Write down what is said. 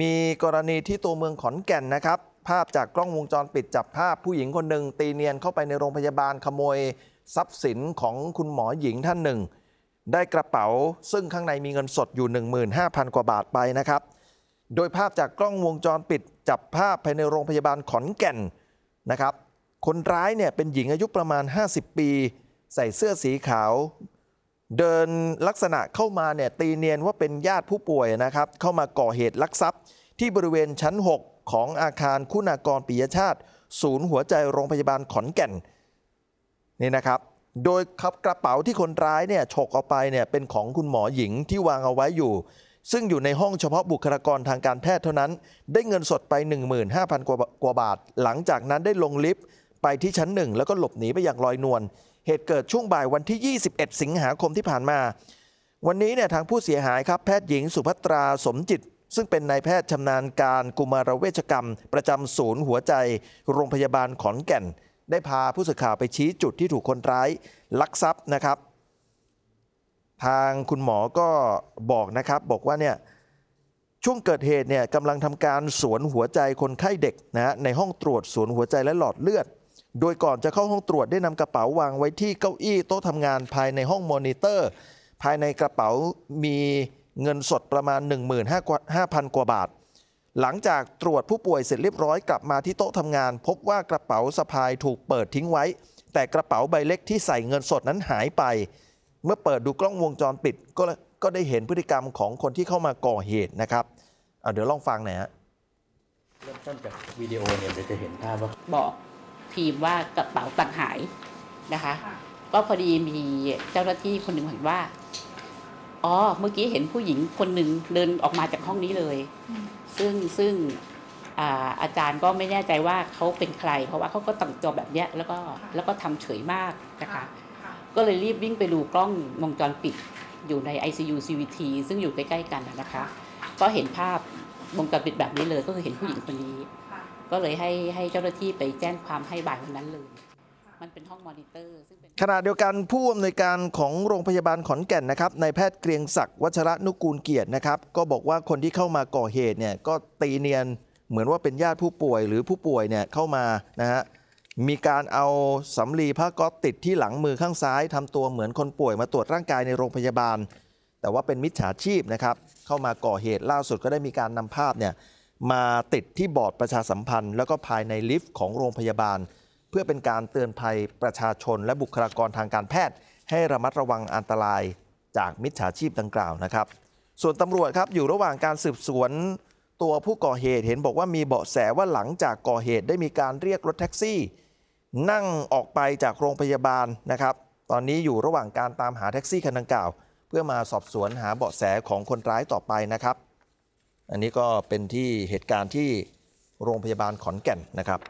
มีกรณีที่ตัวเมืองขอนแก่นนะครับภาพจากกล้องวงจรปิดจับภาพผู้หญิงคนหนึ่งตีเนียนเข้าไปในโรงพยาบาลขโมยทรัพย์สินของคุณหมอหญิงท่านหนึ่ง ได้กระเป๋าซึ่งข้างในมีเงินสดอยู่15,000 กว่าบาทไปนะครับ โดยภาพจากกล้องวงจรปิดจับภาพภายในโรงพยาบาลขอนแก่นนะครับคนร้ายเนี่ยเป็นหญิงอายุประมาณ 50 ปี ใส่เสื้อสีขาวเดินลักษณะเข้ามาเนี่ยตีเนียนว่าเป็นญาติผู้ป่วยนะครับ เข้ามาก่อเหตุลักทรัพย์ ที่บริเวณชั้น 6 ของอาคารคุณากรปิยชาติ ศูนย์หัวใจโรงพยาบาลขอนแก่นนี่นะครับโดยขับกระเป๋าที่คนร้ายเนี่ยฉกออกไปเนี่ยเป็นของคุณหมอหญิงที่วางเอาไว้อยู่ ซึ่งอยู่ในห้องเฉพาะบุคลากรทางการแพทย์เท่านั้น ได้เงินสดไป15,000กว่าบาท หลังจากนั้นได้ลงลิฟต์ไปที่ชั้นหนึ่งแล้วก็หลบหนีไปอย่างลอยนวล เหตุเกิดช่วงบ่ายวันที่ 21 สิงหาคมที่ผ่านมา วันนี้เนี่ยทางผู้เสียหายครับแพทย์หญิงสุภัตราสมจิต ซึ่งเป็นนายแพทย์ชำนาญการกุมารเวชกรรม ประจำศูนย์หัวใจโรงพยาบาลขอนแก่น ได้พาผู้สื่อข่าวไปชี้จุดที่ถูกคนร้ายลักทรัพย์นะครับ ทางคุณหมอก็บอกนะครับ บอกว่าเนี่ยช่วงเกิดเหตุเนี่ยกำลังทำการสวนหัวใจคนไข้เด็กนะในห้องตรวจสวนหัวใจและหลอดเลือดโดยก่อนจะเข้าห้องตรวจได้นำกระเป๋าวางไว้ที่เก้าอี้โต๊ะทำงานภายในห้องมอนิเตอร์ ภายในกระเป๋ามีเงินสดประมาณ 15,000กว่าบาท หลังจากตรวจผู้ป่วยเสร็จเรียบร้อยกลับมาที่โต๊ะทำงาน พบว่ากระเป๋าสะพายถูกเปิดทิ้งไว้ แต่กระเป๋าใบเล็กที่ใส่เงินสดนั้นหายไป เมื่อเปิดดูกล้องวงจรปิดก็ก็ได้เห็นพฤติกรรมของคนที่เข้ามาก่อเหตุนะครับเเดี๋ยวลองฟังหน่อยฮะเริ่มต้นจากวิดีโอเนี่ยเราจะเห็นภาพว่าเบาะพิมพ์ว่ากระเป๋าตังหายนะคะ ก็พอดีมีเจ้าหน้าที่คนหนึ่งเห็นว่าอ๋อเมื่อกี้เห็นผู้หญิงคนหนึ่งเดินออกมาจากห้องนี้เลย ซึ่งซึ่งอาอาจารย์ก็ไม่แน่ใจว่าเขาเป็นใคร เพราะว่าเขาก็ตั้งตัวแบบเนี้ยแล้วก็แล้วก็ทำเฉยมากนะคะ ก็เลยรีบวิ่งไปดูกล้องวงจรปิดอยู่ใน ICU CVT ซึ่งอยู่ใกล้ๆกันนะนะคะ ก็เห็นภาพวงจรปิดแบบนี้เลยก็คือเห็นผู้หญิงคนนี้คก็เลยให้ให้เจ้าหน้าที่ไปแจ้งความให้บ่ายวันนั้นเลย มันเป็นห้องมอนิเตอร์ซึ่งเป็นขณะเดียวกันผู้อำนวยการของโรงพยาบาลขอนแก่นนะครับ นายแพทย์เกรียงศักดิ์วัชระนุกูลเกียรตินะครับ ก็บอกว่าคนที่เข้ามาก่อเหตุเนี่ย ก็ตีเนียนเหมือนว่าเป็นญาติผู้ป่วย หรือผู้ป่วยเนี่ยเข้ามานะฮะ มีการเอาสำลีผ้าก๊อตติดที่หลังมือข้างซ้ายทำตัวเหมือนคนป่วย มาตรวจร่างกายในโรงพยาบาล แต่ว่าเป็นมิจฉาชีพนะครับ เข้ามาก่อเหตุล่าสุดก็ได้มีการนำภาพเนี่ยมาติดที่บอร์ดประชาสัมพันธ์ แล้วก็ภายในลิฟต์ของโรงพยาบาล เพื่อเป็นการเตือนภัยประชาชนและบุคลากรทางการแพทย์ ให้ระมัดระวังอันตรายจากมิจฉาชีพดังกล่าวนะครับ ส่วนตำรวจครับอยู่ระหว่างการสืบสวนตัวผู้ก่อเหตุ เห็นบอกว่ามีเบาะแสว่าหลังจากก่อเหตุได้มีการเรียกรถแท็กซี่ นั่งออกไปจากโรงพยาบาลนะครับ ตอนนี้อยู่ระหว่างการตามหาแท็กซี่คันดังกล่าว เพื่อมาสอบสวนหาเบาะแสของคนร้ายต่อไปนะครับอันนี้ก็เป็นที่เหตุการณ์ที่โรงพยาบาลขอนแก่นนะครับ